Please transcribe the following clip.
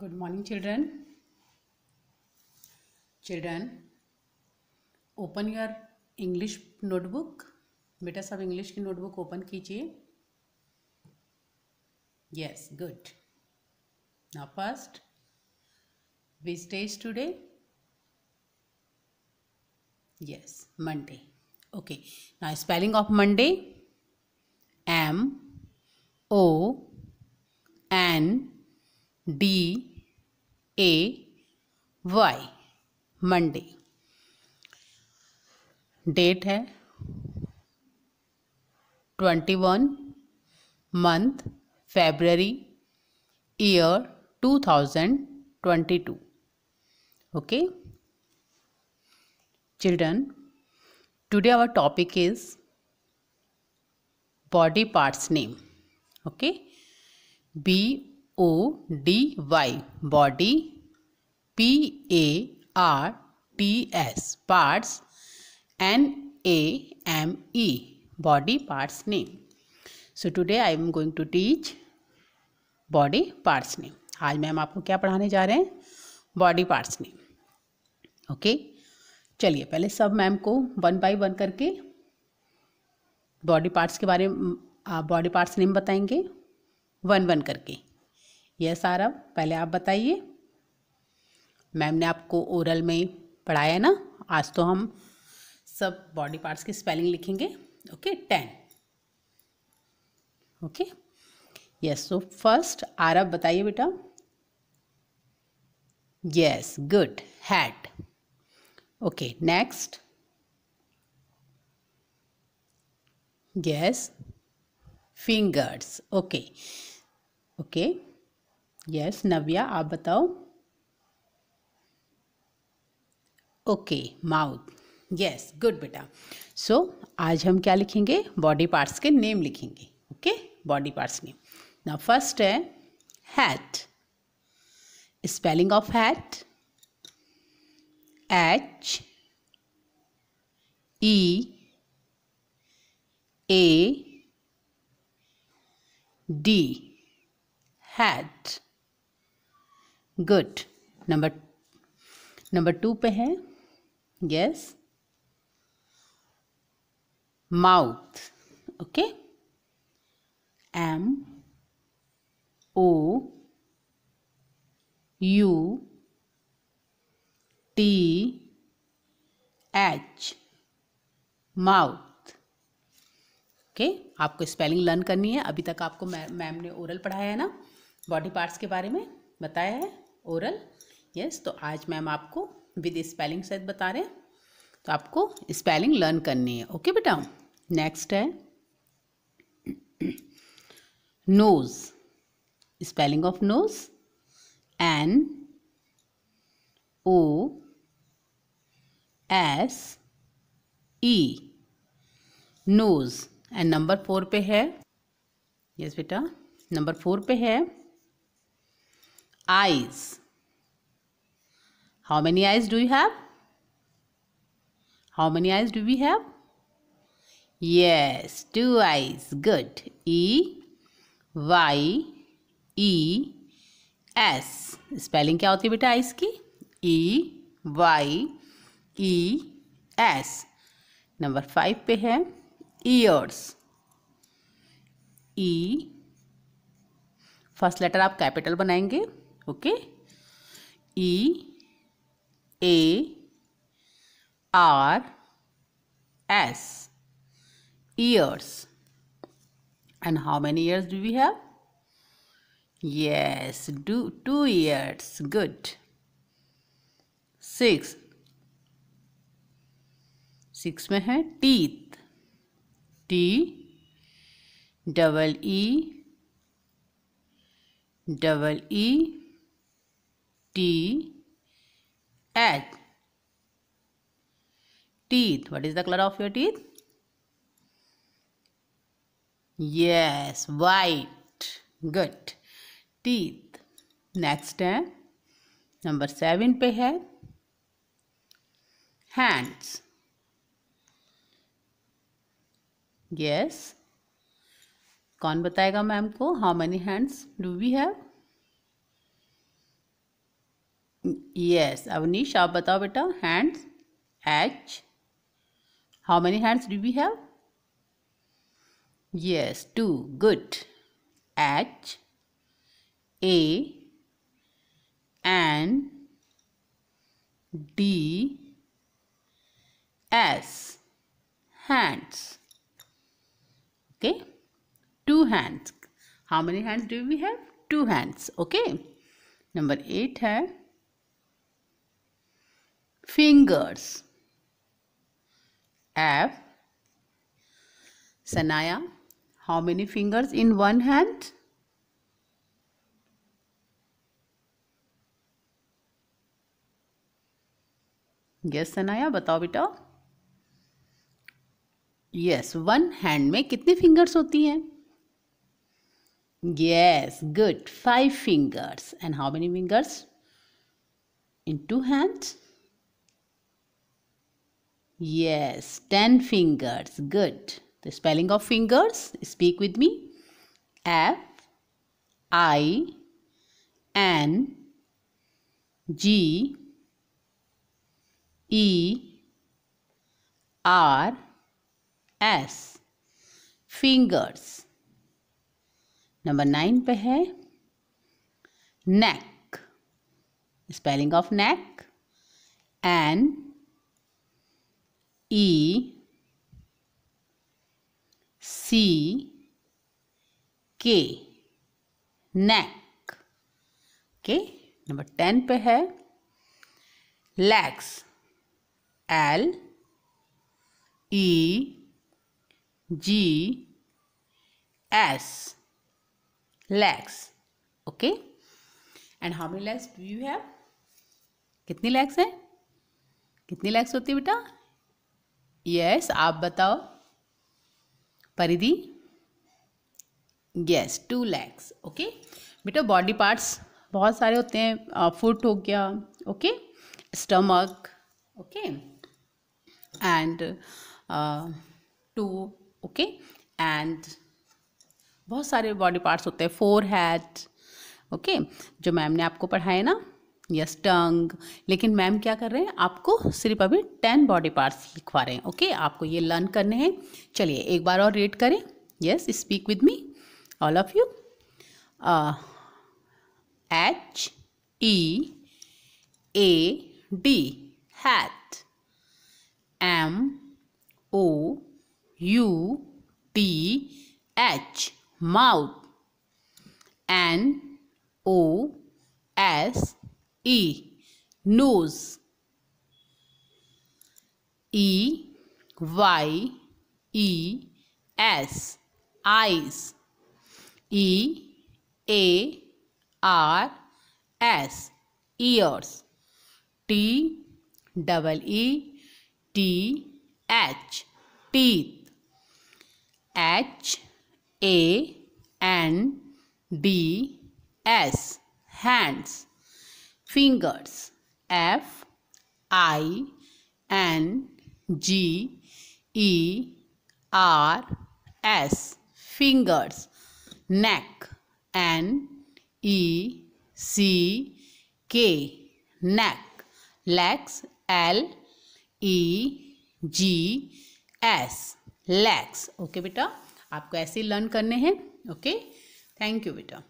Good morning children children open your English notebook बेटा सब English की नोटबुक ओपन कीजिए यस गुड ना first which day today yes Monday okay now spelling of Monday M O N D A Y Monday date है twenty one month February year two thousand twenty two okay children today our topic is body parts name okay B O D Y body P A R T S parts N A M E body parts name so today i am going to teach body parts name आज ma'am आपको क्या पढ़ाने जा रहे हैं body parts name okay चलिए पहले सब मैम को वन बाय वन करके बॉडी पार्ट्स के बारे में बॉडी पार्ट्स नेम बताएंगे वन वन करके यस आरव पहले आप बताइए मैम ने आपको ओरल में पढ़ाया ना आज तो हम सब बॉडी पार्ट्स की स्पेलिंग लिखेंगे okay ten okay yes so first Aarav बताइए बेटा yes good head okay next yes fingers okay okay yes Navya आप बताओ ओके माउथ यस गुड बेटा सो आज हम क्या लिखेंगे बॉडी पार्ट्स के नेम लिखेंगे ओके बॉडी पार्ट्स नेम ना फर्स्ट है head spelling of head H E A D head good number number two पे है yes mouth okay M O U T H mouth okay आपको spelling learn करनी है अभी तक आपको मैम ने ओरल पढ़ाया है ना बॉडी पार्ट्स के बारे में बताया है ओरल यस तो आज मैम आपको विद स्पेलिंग शायद बता रहे हैं तो आपको स्पेलिंग लर्न करनी है ओके बेटा नेक्स्ट है nose spelling of nose N O S E nose and number four पे है यस yes, बेटा नंबर फोर पे है eyes. How many eyes do you have? How many eyes do we have? Yes, two eyes. Good. E Y E S. spelling kya hoti hai beta eyes ki e y e s number 5 pe hai ears e first letter आप capital बनाएंगे okay E A R S ears and how many ears do we have yes do two ears good six six में है teeth T double E double E T H teeth what is the colour of your teeth yes white good teeth next है number seven पे है hands yes कौन बताएगा ma'am को how many hands do we have yes Awanish आप बताओ बेटा hands H how many hands do we have yes two good H A N D S hands okay two hands how many hands do we have two hands okay number eight है fingers f sanaya how many fingers in one hand yes Sanaya बताओ बेटा yes one hand में कितनी fingers होती हैं yes good five fingers and how many fingers in two hands Yes, 10 fingers. Good. The spelling of fingers, speak with me. F I N G E R S fingers. Number nine पे है neck spelling of neck and E C K neck okay number 10 pe hai legs L E G S legs okay and how many legs do you have कितनी legs हैं कितनी legs होती है बेटा yes आप बताओ Paridhi yes two legs okay बेटा body parts बहुत सारे होते हैं फुट हो गया okay stomach okay and two okay and बहुत सारे बॉडी पार्ट्स होते हैं फोर हैट ओके जो मैम ने आपको पढ़ाए ना यस टंग लेकिन मैम क्या कर रहे हैं आपको सिर्फ अभी टेन बॉडी पार्ट्स लिखवा रहे हैं ओके आपको ये लर्न करने हैं चलिए एक बार और रीड करें yes speak with me all of you H E A D head M O U T H mouth N O S E. Nose. E. Y. E. S. Eyes. E. A. R. S. Ears. T. Double E. T. H. Teeth. H. A. N. D. S. Hands fingers f i n g e r s fingers neck n e c k neck legs l e g s legs okay beta आपको ऐसे ही learn करने हैं okay thank you बेटा